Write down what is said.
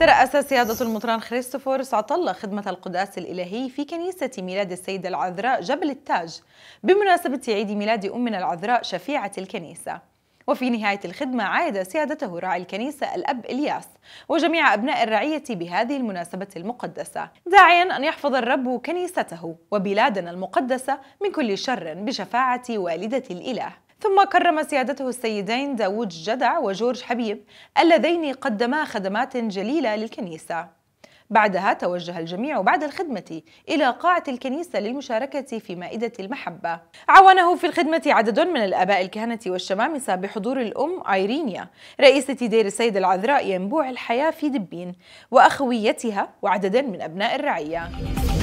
ترأس سيادة المطران خريستوفورس عطلة خدمة القداس الإلهي في كنيسة ميلاد السيدة العذراء جبل التاج بمناسبة عيد ميلاد أمنا العذراء شفيعة الكنيسة وفي نهاية الخدمة عايد سيادته راعي الكنيسة الأب إلياس وجميع أبناء الرعية بهذه المناسبة المقدسة داعيا أن يحفظ الرب كنيسته وبلادنا المقدسة من كل شر بشفاعة والدة الإله ثم كرم سيادته السيدين داوود جدع وجورج حبيب اللذين قدما خدمات جليلة للكنيسة بعدها توجه الجميع بعد الخدمة إلى قاعة الكنيسة للمشاركة في مائدة المحبة عاونه في الخدمة عدد من الآباء الكهنة والشمامسة بحضور الأم آيرينيا رئيسة دير السيد العذراء ينبوع الحياة في دبين وأخويتها وعدد من أبناء الرعية